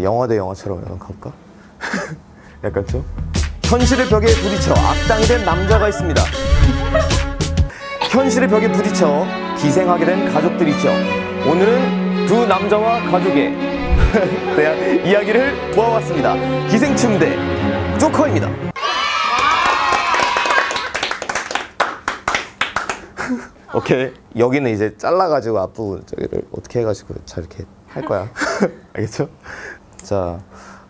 그러니까 영화 대 영화처럼 약간 갈까? 약간 좀? 현실의 벽에 부딪혀 악당이 된 남자가 있습니다. 현실의 벽에 부딪혀 기생하게 된 가족들이 있죠. 오늘은 두 남자와 가족의 대한 이야기를 모아봤습니다 기생충 대 조커입니다. 오케이. 여기는 이제 잘라가지고 앞부분 저기를 어떻게 해가지고 잘 이렇게 할 거야. 알겠죠? 자,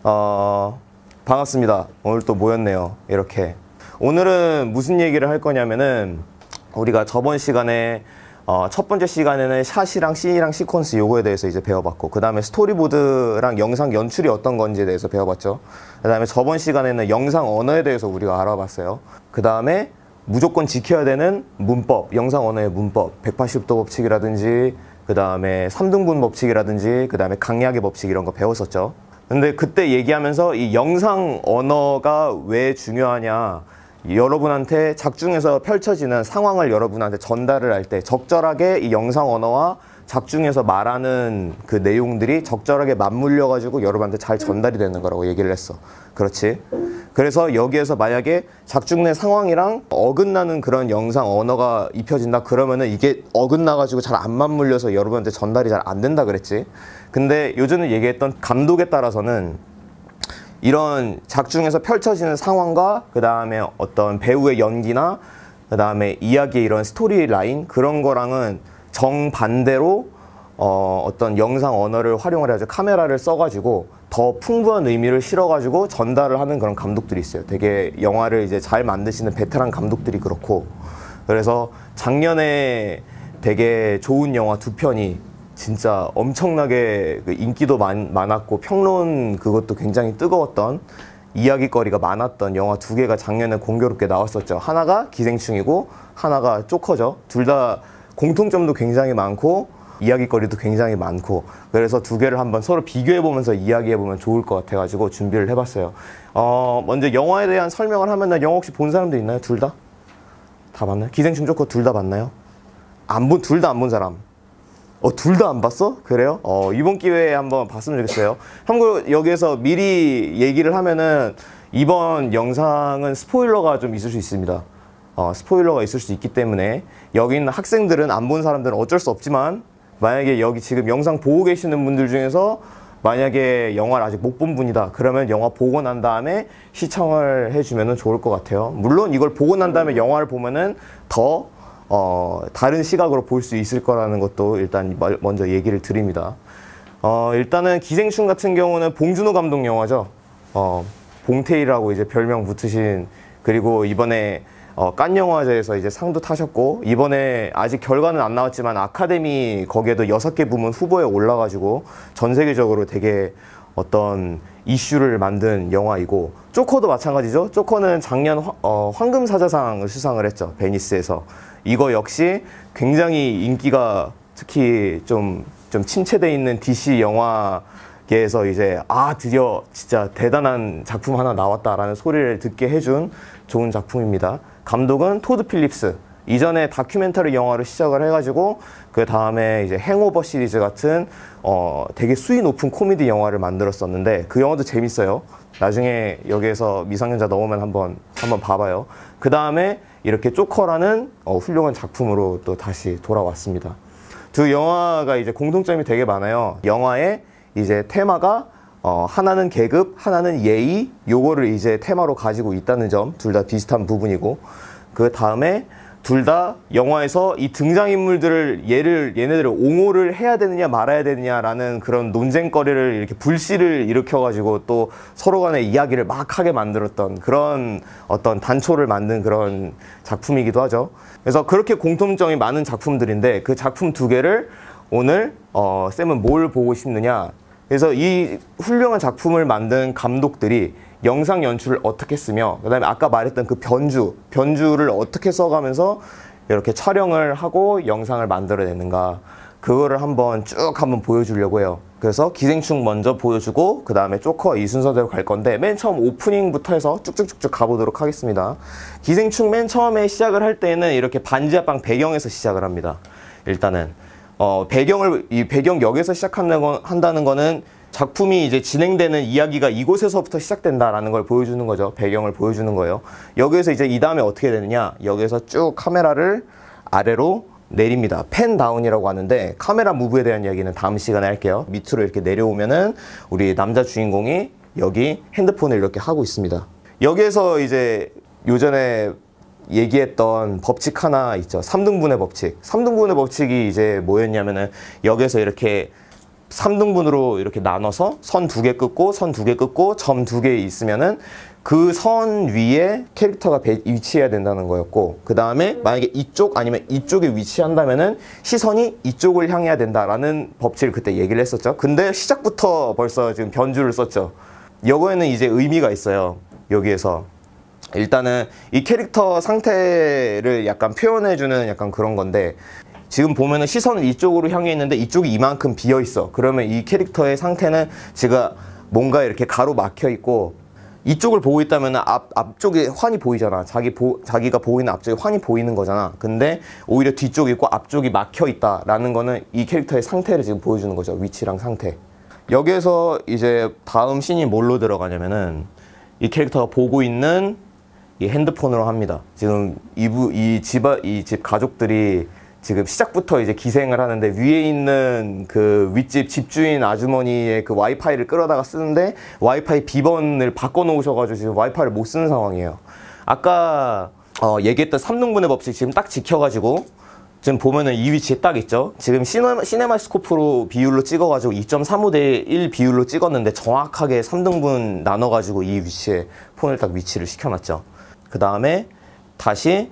어, 반갑습니다. 오늘 또 모였네요. 이렇게. 오늘은 무슨 얘기를 할 거냐면은 우리가 저번 시간에 어, 첫 번째 시간에는 샷이랑 씬이랑 시퀀스 요거에 대해서 이제 배워봤고 그 다음에 스토리보드랑 영상 연출이 어떤 건지에 대해서 배워봤죠 그 다음에 저번 시간에는 영상 언어에 대해서 우리가 알아봤어요 그 다음에 무조건 지켜야 되는 문법 영상 언어의 문법 180도 법칙이라든지 그 다음에 삼등분 법칙이라든지 그 다음에 강약의 법칙 이런 거 배웠었죠. 근데 그때 얘기하면서 이 영상 언어가 왜 중요하냐 여러분한테 작중에서 펼쳐지는 상황을 여러분한테 전달을 할 때 적절하게 이 영상 언어와 작중에서 말하는 그 내용들이 적절하게 맞물려 가지고 여러분한테 잘 전달이 되는 거라고 얘기를 했어 그렇지 그래서 여기에서 만약에 작중내 상황이랑 어긋나는 그런 영상 언어가 입혀진다 그러면은 이게 어긋나가지고 잘 안 맞물려서 여러분한테 전달이 잘 안 된다 그랬지. 근데 요즘에 얘기했던 감독에 따라서는 이런 작중에서 펼쳐지는 상황과 그 다음에 어떤 배우의 연기나 그 다음에 이야기의 이런 스토리 라인 그런 거랑은 정반대로 어, 어떤 영상 언어를 활용을 해서 카메라를 써가지고 더 풍부한 의미를 실어가지고 전달을 하는 그런 감독들이 있어요. 되게 영화를 이제 잘 만드시는 베테랑 감독들이 그렇고 그래서 작년에 되게 좋은 영화 두 편이 진짜 엄청나게 그 인기도 많, 많았고 평론 그것도 굉장히 뜨거웠던 이야기거리가 많았던 영화 두 개가 작년에 공교롭게 나왔었죠. 하나가 기생충이고 하나가 쪼커죠. 둘 다 공통점도 굉장히 많고 이야기거리도 굉장히 많고 그래서 두 개를 한번 서로 비교해 보면서 이야기해 보면 좋을 것 같아 가지고 준비를 해 봤어요. 어, 먼저 영화에 대한 설명을 하면은 영화 혹시 본사람도 있나요? 둘 다? 다 봤나요? 기생충 조커 둘 다 봤나요? 안 본 둘 다 안 본 사람. 어, 둘 다 안 봤어? 그래요? 어, 이번 기회에 한번 봤으면 좋겠어요. 한국 여기에서 미리 얘기를 하면은 이번 영상은 스포일러가 좀 있을 수 있습니다. 어, 스포일러가 있을 수 있기 때문에 여기 있는 학생들은 안 본 사람들은 어쩔 수 없지만 만약에 여기 지금 영상 보고 계시는 분들 중에서 만약에 영화를 아직 못 본 분이다 그러면 영화 보고 난 다음에 시청을 해주면 좋을 것 같아요 물론 이걸 보고 난 다음에 영화를 보면은 더 어, 다른 시각으로 볼 수 있을 거라는 것도 일단 먼저 얘기를 드립니다 어, 일단은 기생충 같은 경우는 봉준호 감독 영화죠 어, 봉태희라고 이제 별명 붙으신 그리고 이번에 어, 깐 영화제에서 이제 상도 타셨고 이번에 아직 결과는 안 나왔지만 아카데미 거기에도 여섯 개 부문 후보에 올라가지고 전 세계적으로 되게 어떤 이슈를 만든 영화이고 조커도 마찬가지죠. 조커는 작년 화, 어, 황금사자상을 수상을 했죠. 베니스에서 이거 역시 굉장히 인기가 특히 좀좀 좀 침체돼 있는 DC 영화 계에서 이제 아 드디어 진짜 대단한 작품 하나 나왔다라는 소리를 듣게 해준 좋은 작품입니다. 감독은 토드 필립스. 이전에 다큐멘터리 영화를 시작을 해가지고 그 다음에 이제 행오버 시리즈 같은 어 되게 수위 높은 코미디 영화를 만들었었는데 그 영화도 재밌어요. 나중에 여기에서 미성년자 넘으면 한번 한번 봐봐요. 그 다음에 이렇게 조커라는 어, 훌륭한 작품으로 또 다시 돌아왔습니다. 두 영화가 이제 공통점이 되게 많아요. 영화의 이제 테마가 어, 하나는 계급, 하나는 예의, 요거를 이제 테마로 가지고 있다는 점, 둘 다 비슷한 부분이고, 그 다음에 둘 다 영화에서 이 등장인물들을 얘를 얘네들을 옹호를 해야 되느냐 말아야 되느냐라는 그런 논쟁거리를 이렇게 불씨를 일으켜가지고 또 서로 간의 이야기를 막 하게 만들었던 그런 어떤 단초를 만든 그런 작품이기도 하죠. 그래서 그렇게 공통점이 많은 작품들인데 그 작품 두 개를 오늘 어, 쌤은 뭘 보고 싶느냐 그래서 이 훌륭한 작품을 만든 감독들이 영상 연출을 어떻게 쓰며 그다음에 아까 말했던 그 변주, 변주를 어떻게 써가면서 이렇게 촬영을 하고 영상을 만들어내는가 그거를 한번 쭉 한번 보여주려고 해요. 그래서 기생충 먼저 보여주고 그 다음에 조커 이 순서대로 갈 건데 맨 처음 오프닝부터 해서 쭉쭉쭉쭉 가보도록 하겠습니다. 기생충 맨 처음에 시작을 할 때는 이렇게 반지하방 배경에서 시작을 합니다. 일단은 어, 배경을 이 배경 역에서 시작한다는 건, 한다는 거는 작품이 이제 진행되는 이야기가 이곳에서부터 시작된다라는 걸 보여주는 거죠. 배경을 보여주는 거예요. 여기에서 이제 이 다음에 어떻게 되느냐? 여기에서 쭉 카메라를 아래로 내립니다. 팬 다운이라고 하는데 카메라 무브에 대한 이야기는 다음 시간에 할게요. 밑으로 이렇게 내려오면은 우리 남자 주인공이 여기 핸드폰을 이렇게 하고 있습니다. 여기에서 이제 요전에 얘기했던 법칙 하나 있죠. 3등분의 법칙. 3등분의 법칙이 이제 뭐였냐면은 역에서 이렇게 3등분으로 이렇게 나눠서 선 두개끊고선 두개끊고점 두 개 있으면은 그 선 위에 캐릭터가 위치해야 된다는 거였고 그 다음에 만약에 이쪽 아니면 이쪽에 위치한다면은 시선이 이쪽을 향해야 된다라는 법칙을 그때 얘기를 했었죠 근데 시작부터 벌써 지금 변주를 썼죠 여거에는 이제 의미가 있어요 여기에서 일단은 이 캐릭터 상태를 약간 표현해주는 약간 그런 건데 지금 보면은 시선은 이쪽으로 향해 있는데 이쪽이 이만큼 비어 있어 그러면 이 캐릭터의 상태는 지가 뭔가 이렇게 가로 막혀 있고 이쪽을 보고 있다면 앞, 앞쪽에 환이 보이잖아 자기 보, 자기가 보이는 앞쪽에 환이 보이는 거잖아 근데 오히려 뒤쪽이 있고 앞쪽이 막혀 있다 라는 거는 이 캐릭터의 상태를 지금 보여주는 거죠 위치랑 상태 여기에서 이제 다음 신이 뭘로 들어가냐면은 이 캐릭터가 보고 있는 이 핸드폰으로 합니다. 지금 이부 이 집이 이집 가족들이 지금 시작부터 이제 기생을 하는데 위에 있는 그 윗집 집주인 아주머니의 그 와이파이를 끌어다가 쓰는데 와이파이 비번을 바꿔 놓으셔가지고 지금 와이파이를 못 쓰는 상황이에요. 아까 어, 얘기했던 삼등분의 법칙 지금 딱 지켜가지고 지금 보면은 이 위치에 딱 있죠. 지금 시네마, 시네마 스코프로 비율로 찍어가지고 2.35대1 비율로 찍었는데 정확하게 3등분 나눠가지고 이 위치에 폰을 딱 위치를 시켜놨죠. 그 다음에 다시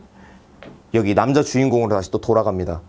여기 남자 주인공으로 다시 또 돌아갑니다.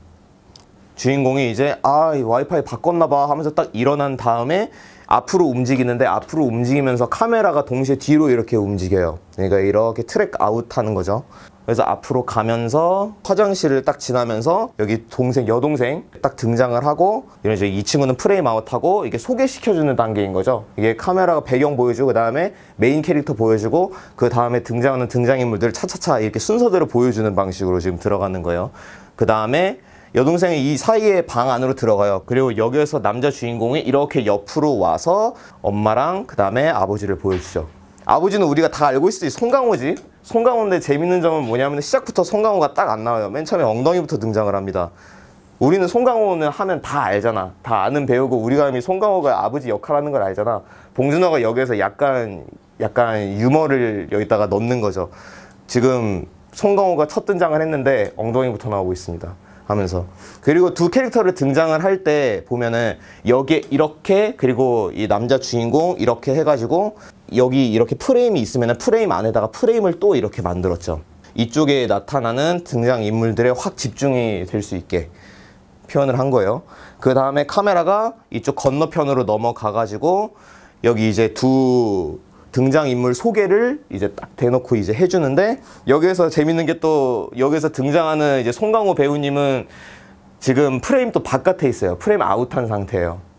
주인공이 이제 아 와이파이 바꿨나 봐 하면서 딱 일어난 다음에 앞으로 움직이는데 앞으로 움직이면서 카메라가 동시에 뒤로 이렇게 움직여요. 그러니까 이렇게 트랙 아웃 하는 거죠. 그래서 앞으로 가면서 화장실을 딱 지나면서 여기 동생 여동생 딱 등장을 하고 이런 식으로 이 친구는 프레임 아웃하고 이게 소개시켜주는 단계인 거죠 이게 카메라가 배경 보여주고 그 다음에 메인 캐릭터 보여주고 그 다음에 등장하는 등장인물들 차차차 이렇게 순서대로 보여주는 방식으로 지금 들어가는 거예요 그 다음에 여동생이 이 사이에 방 안으로 들어가요. 그리고 여기에서 남자 주인공이 이렇게 옆으로 와서 엄마랑 그 다음에 아버지를 보여주죠. 아버지는 우리가 다 알고 있으니 송강호지 송강호인데 재밌는 점은 뭐냐면 시작부터 송강호가 딱 안 나와요 맨 처음에 엉덩이부터 등장을 합니다 우리는 송강호는 하면 다 알잖아 다 아는 배우고 우리가 이미 송강호가 아버지 역할하는 걸 알잖아 봉준호가 여기에서 약간 약간 유머를 여기다가 넣는 거죠 지금 송강호가 첫 등장을 했는데 엉덩이부터 나오고 있습니다 하면서 그리고 두 캐릭터를 등장을 할 때 보면은 여기에 이렇게 그리고 이 남자 주인공 이렇게 해가지고 여기 이렇게 프레임이 있으면 프레임 안에다가 프레임을 또 이렇게 만들었죠. 이쪽에 나타나는 등장인물들에확 집중이 될 수 있게 표현을 한 거예요. 그 다음에 카메라가 이쪽 건너편으로 넘어가가지고 여기 이제 두 등장인물 소개를 이제 딱 대놓고 이제 해주는데 여기에서 재밌는 게 또 여기서 에 등장하는 이제 송강호 배우님은 지금 프레임 또 바깥에 있어요. 프레임 아웃한 상태예요.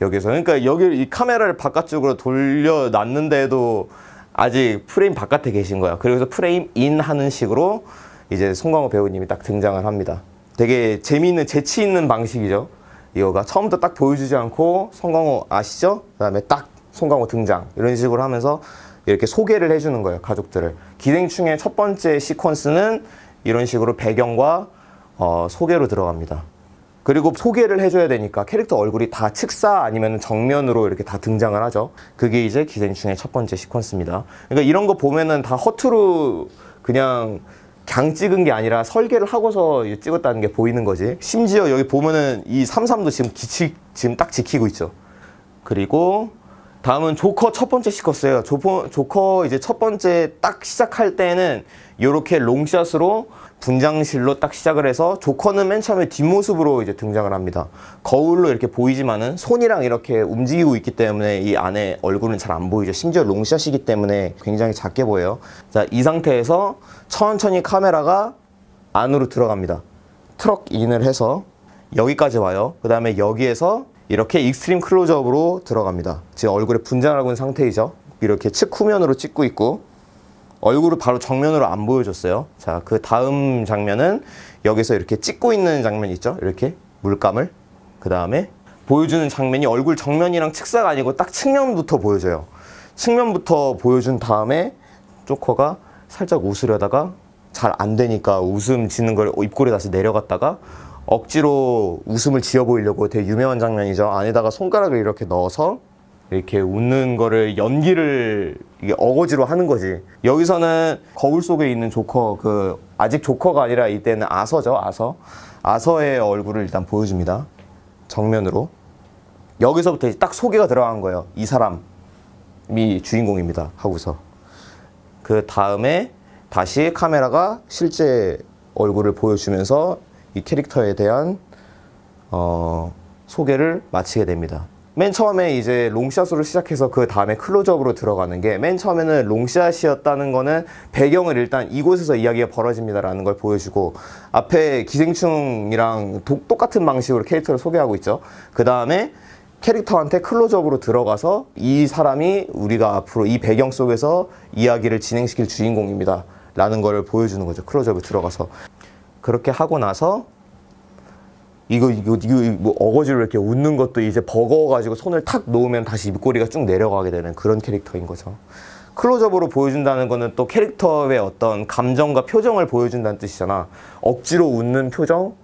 여기서 그러니까 여기 이 카메라를 바깥쪽으로 돌려 놨는데도 아직 프레임 바깥에 계신 거야. 그래서 프레임 인 하는 식으로 이제 송광호 배우님이 딱 등장을 합니다. 되게 재미있는 재치 있는 방식이죠. 이거가 처음부터 딱 보여주지 않고 송광호 아시죠? 그다음에 딱 송강호 등장 이런 식으로 하면서 이렇게 소개를 해주는 거예요 가족들을 기생충의 첫 번째 시퀀스는 이런 식으로 배경과 어, 소개로 들어갑니다 그리고 소개를 해줘야 되니까 캐릭터 얼굴이 다 측사 아니면 정면으로 이렇게 다 등장을 하죠. 그게 이제 기생충의 첫 번째 시퀀스입니다. 그러니까 이런 거 보면은 다 허투루 그냥 강 찍은 게 아니라 설계를 하고서 찍었다는 게 보이는 거지. 심지어 여기 보면은 이 삼삼도 지금 기치 지금 딱 지키고 있죠. 그리고 다음은 조커 첫 번째 시퀀스예요. 조커, 이제 첫 번째 딱 시작할 때는 이렇게 롱샷으로 분장실로 딱 시작을 해서 조커는 맨 처음에 뒷모습으로 이제 등장을 합니다. 거울로 이렇게 보이지만은 손이랑 이렇게 움직이고 있기 때문에 이 안에 얼굴은 잘 안 보이죠. 심지어 롱샷이기 때문에 굉장히 작게 보여요. 자, 이 상태에서 천천히 카메라가 안으로 들어갑니다. 트럭 인을 해서 여기까지 와요. 그 다음에 여기에서 이렇게 익스트림 클로즈업으로 들어갑니다. 지금 얼굴에 분장 하고 있는 상태이죠. 이렇게 측후면으로 찍고 있고 얼굴을 바로 정면으로 안 보여줬어요. 자, 그 다음 장면은 여기서 이렇게 찍고 있는 장면 있죠? 이렇게 물감을. 그 다음에 보여주는 장면이 얼굴 정면이랑 측사가 아니고 딱 측면부터 보여줘요. 측면부터 보여준 다음에 조커가 살짝 웃으려다가 잘 안 되니까 웃음 짓는 걸 입꼬리 다시 내려갔다가 억지로 웃음을 지어 보이려고 되게 유명한 장면이죠. 안에다가 손가락을 이렇게 넣어서 이렇게 웃는 거를 연기를 어거지로 하는 거지. 여기서는 거울 속에 있는 조커, 그, 아직 조커가 아니라 이때는 아서죠, 아서. 아서의 얼굴을 일단 보여줍니다. 정면으로. 여기서부터 딱 소개가 들어간 거예요. 이 사람이 주인공입니다. 하고서. 그 다음에 다시 카메라가 실제 얼굴을 보여주면서 이 캐릭터에 대한 어, 소개를 마치게 됩니다. 맨 처음에 이제 롱샷으로 시작해서 그 다음에 클로즈업으로 들어가는 게 맨 처음에는 롱샷이었다는 거는 배경을 일단 이곳에서 이야기가 벌어집니다라는 걸 보여주고 앞에 기생충이랑 도, 똑같은 방식으로 캐릭터를 소개하고 있죠. 그 다음에 캐릭터한테 클로즈업으로 들어가서 이 사람이 우리가 앞으로 이 배경 속에서 이야기를 진행시킬 주인공입니다. 라는 걸 보여주는 거죠. 클로즈업에 들어가서. 그렇게 하고 나서 이거 이거 이거 뭐 어거지로 이렇게 웃는 것도 이제 버거워가지고 손을 탁 놓으면 다시 입꼬리가 쭉 내려가게 되는 그런 캐릭터인 거죠. 클로즈업으로 보여준다는 거는 또 캐릭터의 어떤 감정과 표정을 보여준다는 뜻이잖아. 억지로 웃는 표정,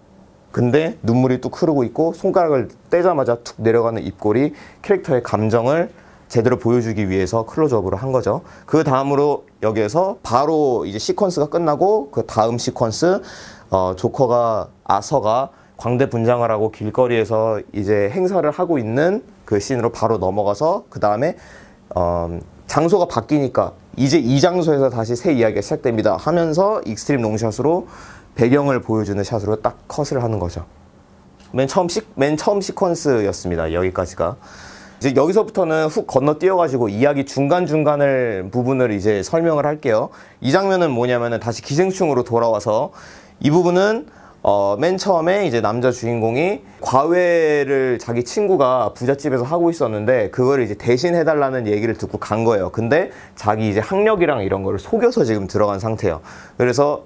근데 눈물이 뚝 흐르고 있고 손가락을 떼자마자 툭 내려가는 입꼬리, 캐릭터의 감정을 제대로 보여주기 위해서 클로즈업으로 한 거죠. 그 다음으로 여기에서 바로 이제 시퀀스가 끝나고 그 다음 시퀀스 어, 조커가 아서가 광대 분장을하고 길거리에서 이제 행사를 하고 있는 그 씬으로 바로 넘어가서 그 다음에 어, 장소가 바뀌니까 이제 이 장소에서 다시 새 이야기가 시작됩니다 하면서 익스트림 롱샷으로 배경을 보여주는 샷으로 딱 컷을 하는 거죠 맨 처음, 시, 맨 처음 시퀀스였습니다 여기까지가 이제 여기서부터는 훅 건너뛰어가지고 이야기 중간중간을 부분을 이제 설명을 할게요 이 장면은 뭐냐면은 다시 기생충으로 돌아와서 이 부분은 어, 맨 처음에 이제 남자 주인공이 과외를 자기 친구가 부잣집에서 하고 있었는데 그걸 이제 대신 해달라는 얘기를 듣고 간 거예요. 근데 자기 이제 학력이랑 이런 거를 속여서 지금 들어간 상태예요. 그래서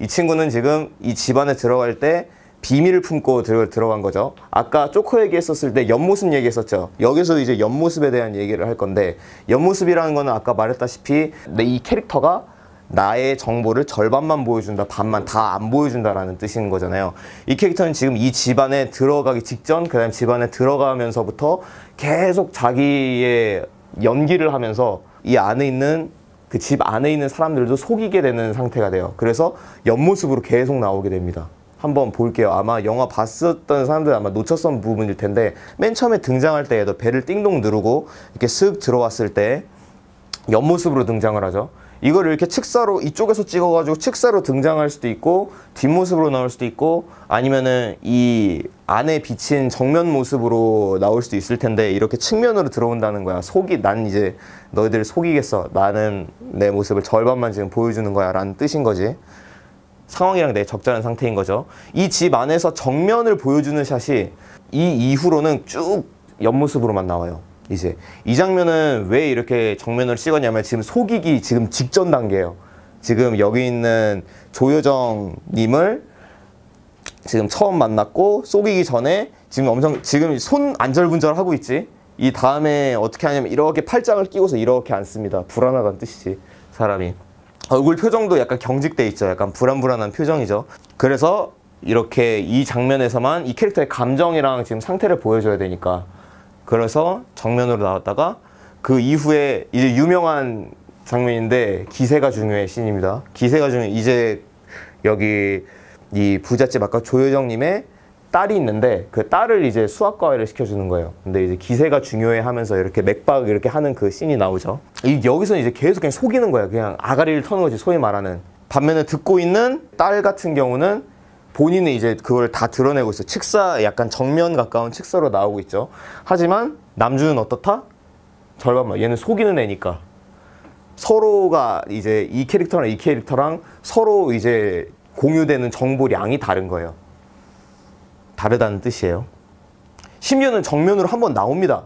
이 친구는 지금 이 집안에 들어갈 때 비밀을 품고 들어, 들어간 거죠. 아까 조커 얘기했었을 때 옆모습 얘기했었죠. 여기서 이제 옆모습에 대한 얘기를 할 건데 옆모습이라는 거는 아까 말했다시피 내 이 캐릭터가 나의 정보를 절반만 보여준다, 반만 다 안 보여준다라는 뜻인 거잖아요. 이 캐릭터는 지금 이 집안에 들어가기 직전, 그 다음에 집안에 들어가면서부터 계속 자기의 연기를 하면서 이 안에 있는 그 집 안에 있는 사람들도 속이게 되는 상태가 돼요. 그래서 옆모습으로 계속 나오게 됩니다. 한번 볼게요. 아마 영화 봤었던 사람들 아마 놓쳤던 부분일 텐데 맨 처음에 등장할 때에도 배를 띵동 누르고 이렇게 쓱 들어왔을 때 옆모습으로 등장을 하죠. 이걸 이렇게 측사로 이쪽에서 찍어가지고 측사로 등장할 수도 있고 뒷모습으로 나올 수도 있고 아니면은 이 안에 비친 정면 모습으로 나올 수도 있을 텐데 이렇게 측면으로 들어온다는 거야 속이 난 이제 너희들 속이겠어 나는 내 모습을 절반만 지금 보여주는 거야 라는 뜻인 거지 상황이랑 내 적절한 상태인 거죠 이 집 안에서 정면을 보여주는 샷이 이 이후로는 쭉 옆모습으로만 나와요 이제 이 장면은 왜 이렇게 정면으로 찍었냐면 지금 속이기 지금 직전 단계예요. 지금 여기 있는 조효정님을 지금 처음 만났고 속이기 전에 지금 엄청 지금 손 안절분절 하고 있지. 이 다음에 어떻게 하냐면 이렇게 팔짱을 끼고서 이렇게 앉습니다. 불안하다는 뜻이지 사람이. 얼굴 표정도 약간 경직돼 있죠. 약간 불안불안한 표정이죠. 그래서 이렇게 이 장면에서만 이 캐릭터의 감정이랑 지금 상태를 보여줘야 되니까 그래서 정면으로 나왔다가 그 이후에 이제 유명한 장면인데 기세가 중요해 신입니다. 기세가 중요해. 이제 여기 이 부잣집 아까 조효정님의 딸이 있는데 그 딸을 이제 수학 과외를 시켜주는 거예요. 근데 이제 기세가 중요해 하면서 이렇게 맥박 이렇게 하는 그 씬이 나오죠. 이 여기서는 이제 계속 그냥 속이는 거야. 그냥 아가리를 터는 거지 소위 말하는. 반면에 듣고 있는 딸 같은 경우는 본인은 이제 그걸 다 드러내고 있어. 칙사 약간 정면 가까운 칙사로 나오고 있죠. 하지만 남주는 어떻다? 절반만. 얘는 속이는 애니까. 서로가 이제 이 캐릭터랑 이 캐릭터랑 서로 이제 공유되는 정보량이 다른 거예요. 다르다는 뜻이에요. 심지어는 정면으로 한번 나옵니다.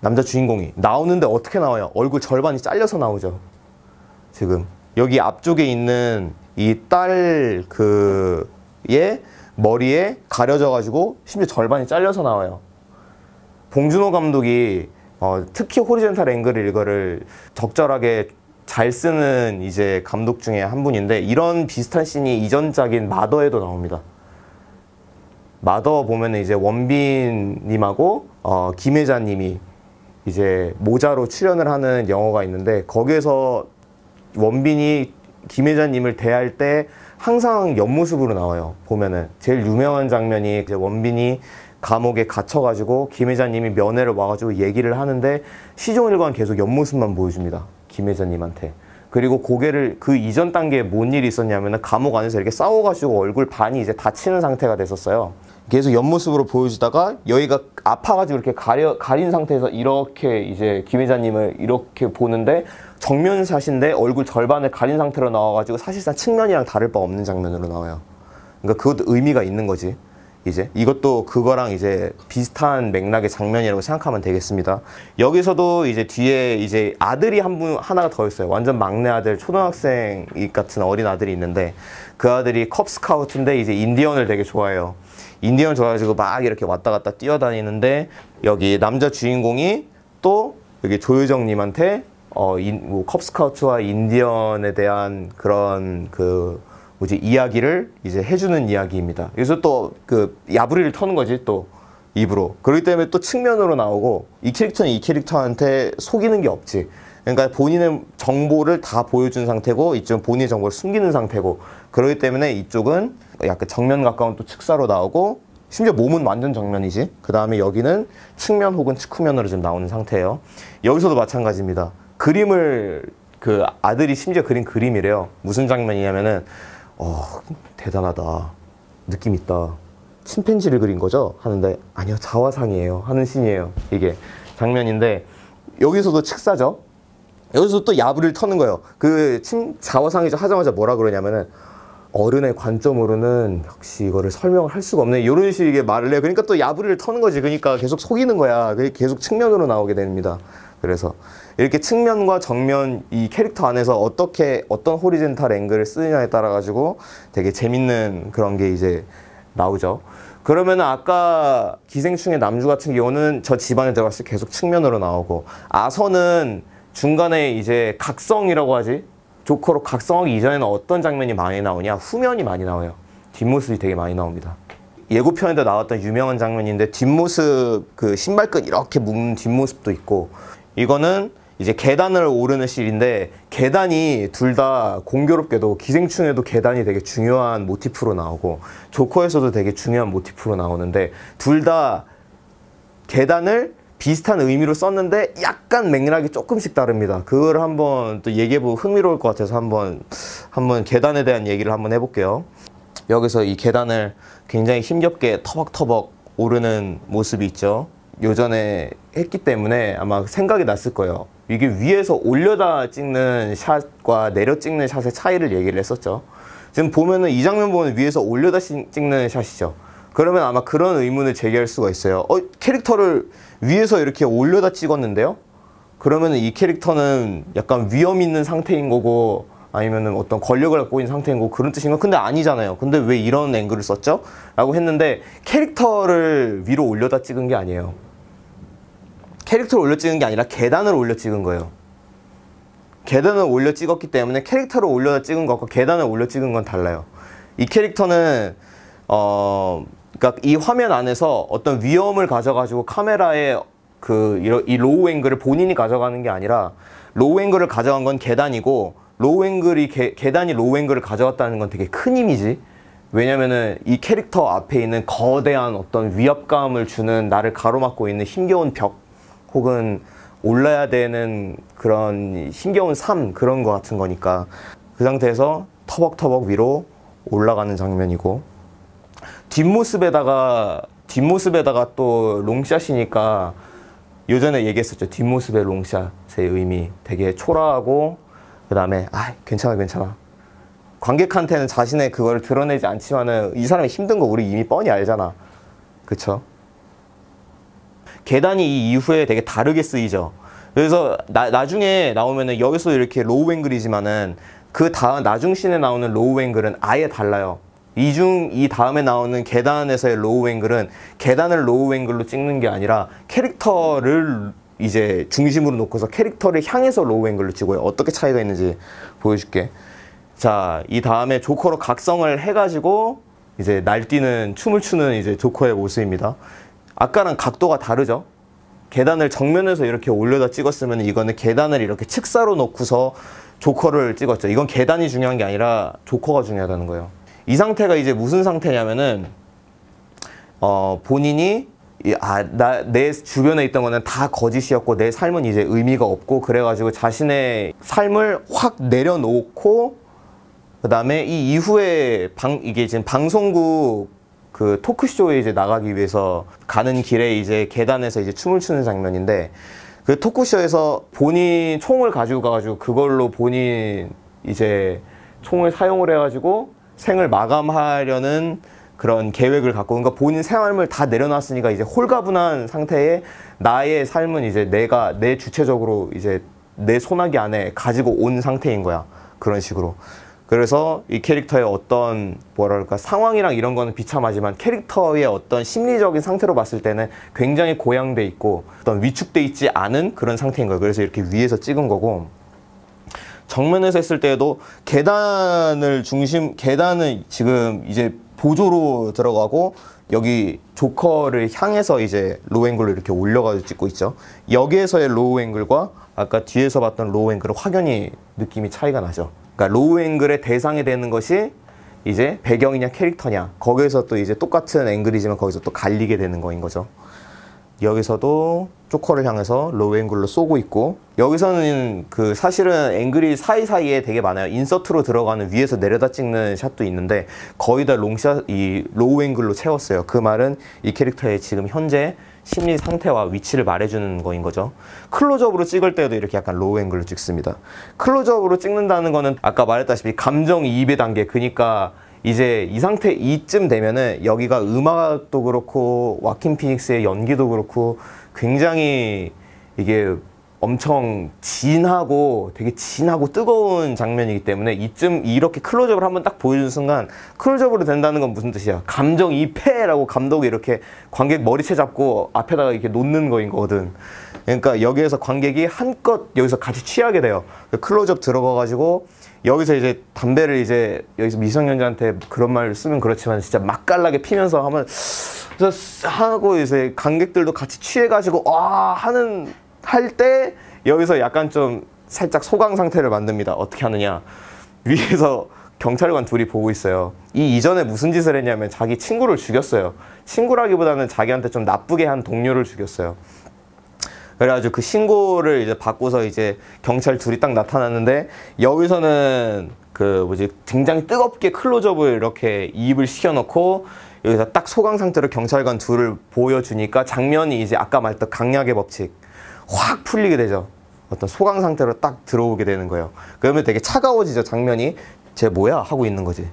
남자 주인공이 나오는데 어떻게 나와요? 얼굴 절반이 잘려서 나오죠. 지금 여기 앞쪽에 있는 이 딸 그의 머리에 가려져 가지고 심지어 절반이 잘려서 나와요. 봉준호 감독이 어, 특히 호리젠탈 앵글 이거를 적절하게 잘 쓰는 이제 감독 중에 한 분인데 이런 비슷한 씬이 이전작인 마더에도 나옵니다. 마더 보면 이제 원빈님하고 어, 김혜자님이 이제 모자로 출연을 하는 영화가 있는데 거기에서 원빈이 김혜자님을 대할 때 항상 옆모습으로 나와요. 보면은 제일 유명한 장면이 이제 원빈이 감옥에 갇혀가지고 김혜자님이 면회를 와가지고 얘기를 하는데 시종일관 계속 옆모습만 보여줍니다. 김혜자님한테. 그리고 고개를 그 이전 단계에 뭔 일이 있었냐면은 감옥 안에서 이렇게 싸워가지고 얼굴 반이 이제 다치는 상태가 됐었어요. 계속 옆모습으로 보여주다가 여기가 아파가지고 이렇게 가려, 가린 상태에서 이렇게 이제 김혜자님을 이렇게 보는데 정면샷인데 얼굴 절반을 가린 상태로 나와가지고 사실상 측면이랑 다를 바 없는 장면으로 나와요. 그러니까 그것도 의미가 있는 거지. 이제 이것도 그거랑 이제 비슷한 맥락의 장면이라고 생각하면 되겠습니다. 여기서도 이제 뒤에 이제 아들이 한 분 하나가 더 있어요. 완전 막내 아들 초등학생 같은 어린 아들이 있는데 그 아들이 컵스카우트인데 이제 인디언을 되게 좋아해요. 인디언 좋아가지고막 이렇게 왔다 갔다 뛰어다니는데 여기 남자 주인공이 또 여기 조유정님한테 어, 인, 뭐 컵스카우트와 인디언에 대한 그런 그 뭐지 이야기를 이제 해주는 이야기입니다. 그래서 또 그 야부리를 터는 거지 또 입으로. 그렇기 때문에 또 측면으로 나오고 이 캐릭터는 이 캐릭터한테 속이는 게 없지. 그러니까 본인의 정보를 다 보여준 상태고 이쪽은 본인의 정보를 숨기는 상태고 그렇기 때문에 이쪽은 약간 정면 가까운 또 측사로 나오고 심지어 몸은 완전 정면이지. 그 다음에 여기는 측면 혹은 측후면으로 지금 나오는 상태예요. 여기서도 마찬가지입니다. 그림을 그 아들이 심지어 그린 그림이래요. 무슨 장면이냐면은 어 대단하다 느낌 있다 침팬지를 그린 거죠 하는데 아니요 자화상이에요 하는 신이에요 이게 장면인데 여기서도 칙사죠. 여기서 또 야부를 터는 거예요. 그 침, 자화상이죠 하자마자 뭐라 그러냐면은 어른의 관점으로는 역시 이거를 설명을 할 수가 없네. 이런 식의 말을 해요. 그러니까 또 야부를 터는 거지. 그러니까 계속 속이는 거야. 계속 측면으로 나오게 됩니다. 그래서 이렇게 측면과 정면 이 캐릭터 안에서 어떻게 어떤 호리젠탈 앵글을 쓰느냐에 따라 가지고 되게 재밌는 그런 게 이제 나오죠. 그러면 아까 기생충의 남주 같은 경우는 저 집안에 들어갔을 때 계속 측면으로 나오고 아서는 중간에 이제 각성이라고 하지 조커로 각성하기 이전에는 어떤 장면이 많이 나오냐 후면이 많이 나와요 뒷모습이 되게 많이 나옵니다 예고편에도 나왔던 유명한 장면인데 뒷모습 그 신발끈 이렇게 묶는 뒷모습도 있고 이거는 이제 계단을 오르는 실인데 계단이 둘 다 공교롭게도 기생충에도 계단이 되게 중요한 모티프로 나오고 조커에서도 되게 중요한 모티프로 나오는데 둘 다 계단을 비슷한 의미로 썼는데 약간 맥락이 조금씩 다릅니다. 그걸 한번 또얘기해보면 흥미로울 것 같아서 한번 한번 계단에 대한 얘기를 한번 해볼게요. 여기서 이 계단을 굉장히 힘겹게 터벅터벅 오르는 모습이 있죠. 요전에 했기 때문에 아마 생각이 났을 거예요. 이게 위에서 올려다 찍는 샷과 내려 찍는 샷의 차이를 얘기를 했었죠. 지금 보면은 이 장면 보면 위에서 올려다 찍는 샷이죠. 그러면 아마 그런 의문을 제기할 수가 있어요. 어, 캐릭터를 위에서 이렇게 올려다 찍었는데요? 그러면 이 캐릭터는 약간 위험 있는 상태인 거고 아니면 어떤 권력을 갖고 있는 상태인 거고 그런 뜻인가? 근데 아니잖아요. 근데 왜 이런 앵글을 썼죠? 라고 했는데 캐릭터를 위로 올려다 찍은 게 아니에요. 캐릭터를 올려 찍은 게 아니라 계단을 올려 찍은 거예요. 계단을 올려 찍었기 때문에 캐릭터를 올려 찍은 것과 계단을 올려 찍은 건 달라요. 이 캐릭터는 어 그러니까 이 화면 안에서 어떤 위험을 가져가지고 카메라에 그이 로우 앵글을 본인이 가져가는 게 아니라 로우 앵글을 가져간 건 계단이고 로우 앵글이 게, 계단이 로우 앵글을 가져갔다는 건 되게 큰 힘이지. 왜냐면은 이 캐릭터 앞에 있는 거대한 어떤 위협감을 주는 나를 가로막고 있는 힘겨운 벽 혹은 올라야 되는 그런 힘겨운 삶 그런 것 같은 거니까 그 상태에서 터벅터벅 위로 올라가는 장면이고 뒷모습에다가 뒷모습에다가 또 롱샷이니까 요전에 얘기했었죠 뒷모습의 롱샷의 의미 되게 초라하고 그 다음에 아 괜찮아 괜찮아 관객한테는 자신의 그걸 드러내지 않지만은 이 사람이 힘든 거 우리 이미 뻔히 알잖아 그쵸 계단이 이후에 되게 다르게 쓰이죠. 그래서 나, 나중에 나오면은 여기서 이렇게 로우 앵글이지만은 그 다음 나중 씬에 나오는 로우 앵글은 아예 달라요. 이중 이 다음에 나오는 계단에서의 로우 앵글은 계단을 로우 앵글로 찍는 게 아니라 캐릭터를 이제 중심으로 놓고서 캐릭터를 향해서 로우 앵글로 찍어요. 어떻게 차이가 있는지 보여줄게. 자, 이 다음에 조커로 각성을 해가지고 이제 날뛰는 춤을 추는 이제 조커의 모습입니다. 아까랑 각도가 다르죠? 계단을 정면에서 이렇게 올려다 찍었으면 이거는 계단을 이렇게 측사로 놓고서 조커를 찍었죠. 이건 계단이 중요한 게 아니라 조커가 중요하다는 거예요. 이 상태가 이제 무슨 상태냐면은 어, 본인이 아, 나, 내 주변에 있던 거는 다 거짓이었고 내 삶은 이제 의미가 없고 그래가지고 자신의 삶을 확 내려놓고 그 다음에 이 이후에 방, 이게 지금 방송국 그 토크쇼에 이제 나가기 위해서 가는 길에 이제 계단에서 이제 춤을 추는 장면인데 그 토크쇼에서 본인 총을 가지고 가가지고 그걸로 본인 이제 총을 사용을 해가지고 생을 마감하려는 그런 계획을 갖고 그러니까 본인 생활물다 내려놨으니까 이제 홀가분한 상태에 나의 삶은 이제 내가 내 주체적으로 이제 내 소나기 안에 가지고 온 상태인 거야 그런 식으로 그래서 이 캐릭터의 어떤 뭐랄까 상황이랑 이런 거는 비참하지만 캐릭터의 어떤 심리적인 상태로 봤을 때는 굉장히 고양돼 있고 어떤 위축돼 있지 않은 그런 상태인 거예요. 그래서 이렇게 위에서 찍은 거고 정면에서 했을 때도 에 계단을 중심 계단은 지금 이제 보조로 들어가고 여기 조커를 향해서 이제 로우 앵글로 이렇게 올려가지고 찍고 있죠. 여기에서의 로우 앵글과 아까 뒤에서 봤던 로우 앵글은 확연히 느낌이 차이가 나죠. 그러니까 로우 앵글의 대상이 되는 것이 이제 배경이냐 캐릭터냐 거기에서 또 이제 똑같은 앵글이지만 거기서 또 갈리게 되는 거인 거죠. 여기서도 조커를 향해서 로우 앵글로 쏘고 있고 여기서는 그 사실은 앵글이 사이사이에 되게 많아요 인서트로 들어가는 위에서 내려다 찍는 샷도 있는데 거의 다 롱샷 이 로우 앵글로 채웠어요 그 말은 이 캐릭터의 지금 현재 심리 상태와 위치를 말해주는 거인 거죠. 클로즈업으로 찍을 때도 이렇게 약간 로우 앵글로 찍습니다. 클로즈업으로 찍는다는 거는 아까 말했다시피 감정이입의 단계, 그니까 이제 이 상태 이쯤 되면은 여기가 음악도 그렇고 와킨 피닉스의 연기도 그렇고 굉장히 이게 엄청 진하고 되게 진하고 뜨거운 장면이기 때문에 이쯤 이렇게 클로즈업을 한번 딱 보여준 순간 클로즈업으로 된다는 건 무슨 뜻이야 감정 이패라고 감독이 이렇게 관객 머리채 잡고 앞에다가 이렇게 놓는 거인 거거든 그러니까 여기에서 관객이 한껏 여기서 같이 취하게 돼요 그 클로즈업 들어가 가지고 여기서 이제 담배를 이제 여기서 미성년자한테 그런 말을 쓰면 그렇지만 진짜 맛깔나게 피면서 하면 하고 이제 관객들도 같이 취해가지고 아 하는 할때 여기서 약간 좀 살짝 소강 상태를 만듭니다. 어떻게 하느냐. 위에서 경찰관 둘이 보고 있어요. 이 이전에 무슨 짓을 했냐면 자기 친구를 죽였어요. 친구라기보다는 자기한테 좀 나쁘게 한 동료를 죽였어요. 그래가지고 그 신고를 이제 받고서 이제 경찰 둘이 딱 나타났는데 여기서는 그 뭐지 굉장히 뜨겁게 클로즈업을 이렇게 입을 시켜놓고 여기서 딱 소강 상태로 경찰관 둘을 보여주니까 장면이 이제 아까 말했던 강약의 법칙 확 풀리게 되죠. 어떤 소강 상태로 딱 들어오게 되는 거예요. 그러면 되게 차가워지죠, 장면이. 쟤 뭐야? 하고 있는 거지.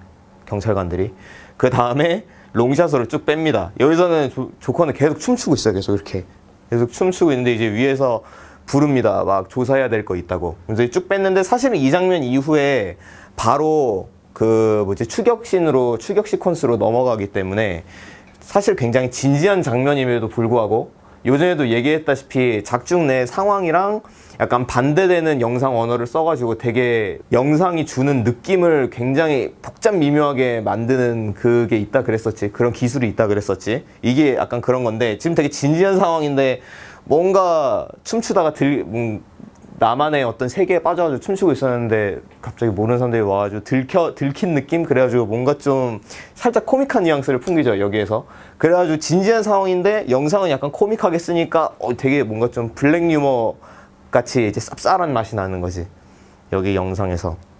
경찰관들이. 그 다음에 롱샷으로 쭉 뺍니다. 여기서는 조, 커는 계속 춤추고 있어요, 계속 이렇게. 계속 춤추고 있는데 이제 위에서 부릅니다. 막 조사해야 될 거 있다고. 그래서 쭉 뺐는데 사실은 이 장면 이후에 바로 그 뭐지 추격신으로 추격 시퀀스로 넘어가기 때문에 사실 굉장히 진지한 장면임에도 불구하고 요전에도 얘기했다시피 작중 내 상황이랑 약간 반대되는 영상 언어를 써가지고 되게 영상이 주는 느낌을 굉장히 복잡 미묘하게 만드는 그게 있다 그랬었지 그런 기술이 있다 그랬었지 이게 약간 그런 건데 지금 되게 진지한 상황인데 뭔가 춤추다가 들, 음, 나만의 어떤 세계에 빠져가지고 춤추고 있었는데 갑자기 모르는 사람들이 와가지고 들켜 들킨 느낌 그래가지고 뭔가 좀 살짝 코믹한 뉘앙스를 풍기죠 여기에서 그래가지고 진지한 상황인데 영상은 약간 코믹하게 쓰니까 어, 되게 뭔가 좀 블랙 유머 같이 이제 쌉쌀한 맛이 나는 거지 여기 영상에서